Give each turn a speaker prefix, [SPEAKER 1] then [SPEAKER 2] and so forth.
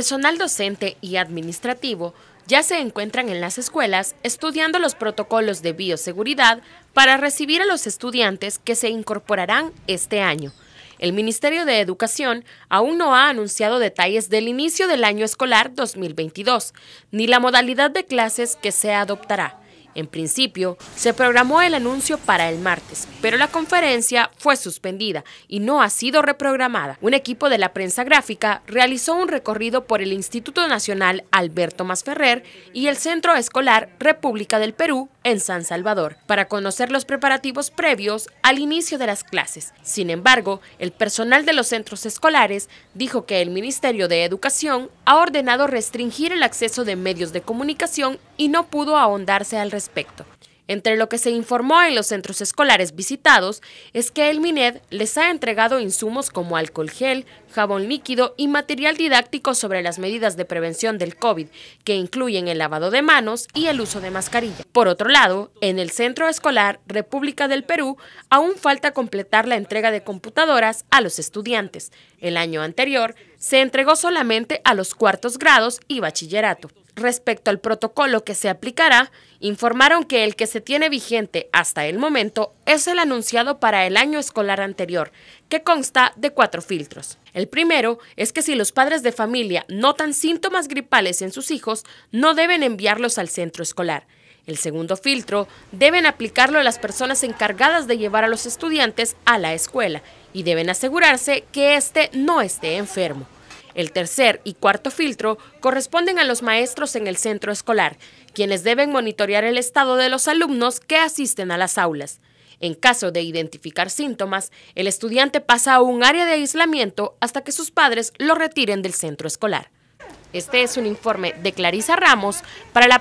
[SPEAKER 1] Personal docente y administrativo ya se encuentran en las escuelas estudiando los protocolos de bioseguridad para recibir a los estudiantes que se incorporarán este año. El Ministerio de Educación aún no ha anunciado detalles del inicio del año escolar 2022, ni la modalidad de clases que se adoptará. En principio, se programó el anuncio para el martes, pero la conferencia fue suspendida y no ha sido reprogramada. Un equipo de la prensa gráfica realizó un recorrido por el Instituto Nacional Alberto Masferrer y el Centro Escolar República del Perú en San Salvador para conocer los preparativos previos al inicio de las clases. Sin embargo, el personal de los centros escolares dijo que el Ministerio de Educación ha ordenado restringir el acceso de medios de comunicación y no pudo ahondarse al respecto respecto. Entre lo que se informó en los centros escolares visitados es que el MINED les ha entregado insumos como alcohol gel, jabón líquido y material didáctico sobre las medidas de prevención del COVID, que incluyen el lavado de manos y el uso de mascarilla. Por otro lado, en el Centro Escolar República del Perú aún falta completar la entrega de computadoras a los estudiantes. El año anterior se entregó solamente a los cuartos grados y bachillerato. Respecto al protocolo que se aplicará, informaron que el que se tiene vigente hasta el momento es el anunciado para el año escolar anterior, que consta de cuatro filtros. El primero es que si los padres de familia notan síntomas gripales en sus hijos, no deben enviarlos al centro escolar. El segundo filtro deben aplicarlo las personas encargadas de llevar a los estudiantes a la escuela y deben asegurarse que éste no esté enfermo. El tercer y cuarto filtro corresponden a los maestros en el centro escolar, quienes deben monitorear el estado de los alumnos que asisten a las aulas. En caso de identificar síntomas, el estudiante pasa a un área de aislamiento hasta que sus padres lo retiren del centro escolar. Este es un informe de Clarisa Ramos para la